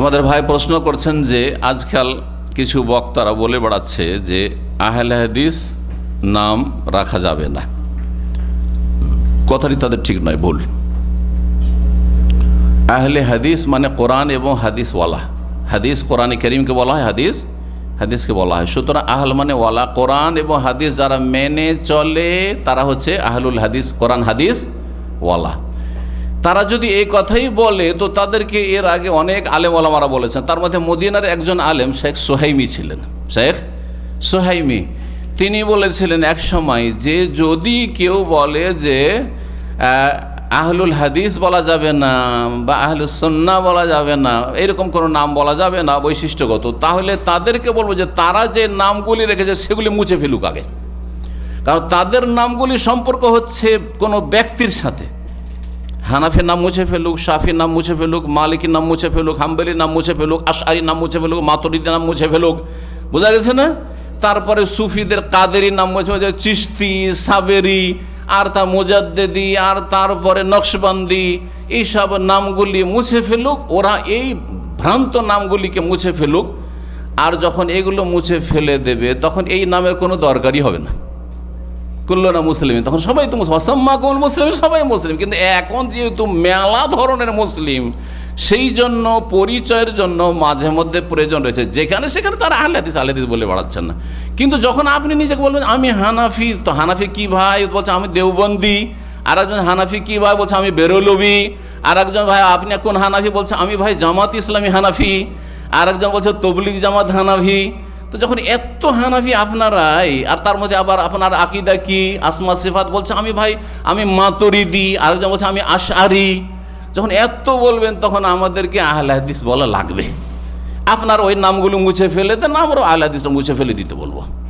তোমাদের ভাই প্রশ্ন করছেন যে আজকাল কিছু বক্তারা বলে বেড়াচ্ছে যে আহেল হাদিস নাম রাখা যাবে না কথাটি তাদের ঠিক নয় ভুল আহলে হাদিস মানে কোরআন এবং হাদিসওয়ালা হাদিস কোরআন করিমকে বলা হয় হাদিস হাদিসকে বলা হয় সুতরাং আহল মানে ওয়ালা কোরআন এবং হাদিস যারা মেনে চলে তারা হচ্ছে আহলুল হাদিস কোরআন হাদিস ওয়ালা তারা যদি এই কথাই বলে তো তাদেরকে এর আগে অনেক আলেম আলামারা বলেছেন তার মধ্যে মদিনার একজন আলেম শেখ সোহাইমি ছিলেন শেখ সোহাইমি তিনি বলেছিলেন এক সময় যে যদি কেউ বলে যে আহলুল হাদিস বলা যাবে না বা সন্না বলা যাবে না এরকম কোনো নাম বলা যাবে না বৈশিষ্ট্যগত তাহলে তাদেরকে বলবো যে তারা যে নামগুলি রেখেছে সেগুলি মুছে ফেলুক আগে কারণ তাদের নামগুলি সম্পর্ক হচ্ছে কোনো ব্যক্তির সাথে হানাফির নাম মুছে ফেলুক শাফির নাম মুছে ফেলুক মালিকের নাম মুছে ফেলুক হাম্বেলির নাম মুছে ফেলুক আশারির নাম মুছে ফেলুক মাতরিদের নাম মুছে ফেলুক বোঝা গেছে না তারপরে সুফিদের কাদেরি নাম মুছে ফেলুক চিস্তি সাবেরি আর তার মোজাদ্দেদি আর তারপরে নকশবন্দি এইসব নামগুলি মুছে ফেলুক ওরা এই ভ্রান্ত নামগুলিকে মুছে ফেলুক আর যখন এগুলো মুছে ফেলে দেবে তখন এই নামের কোনো দরকারই হবে না কুল্লনা মুসলিম তখন সবাই তো মুসলিম অসম্মা কোন মুসলিম সবাই মুসলিম কিন্তু এখন যেহেতু মেলা ধরনের মুসলিম সেই জন্য পরিচয়ের জন্য মাঝে মধ্যে প্রয়োজন রয়েছে যেখানে সেখানে তারা আহলে হাদিস আহলে বলে বাড়াচ্ছেন না কিন্তু যখন আপনি নিজেকে বলবেন আমি হানাফি তো হানাফি কি ভাই বলছে আমি দেওবন্দি আর একজন হানাফি কি ভাই বলছে আমি বেরোলবি আর একজন ভাই আপনি কোন হানাফি বলছে আমি ভাই জামাত ইসলামী হানাফি আর একজন বলছে তবলিগ জামাত হানাফি তো যখন এত হানাফি আপনারাই আর তার মধ্যে আবার আপনার আকিদা কি আসমা সিফাত বলছে আমি ভাই আমি মাতরি আর আরেকজন বলছে আমি আশারি যখন এত বলবেন তখন আমাদেরকে আহলে হাদিস বলা লাগবে আপনার ওই নামগুলো মুছে ফেলে দেন আমরাও আহলে হাদিসটা মুছে ফেলে দিতে বলবো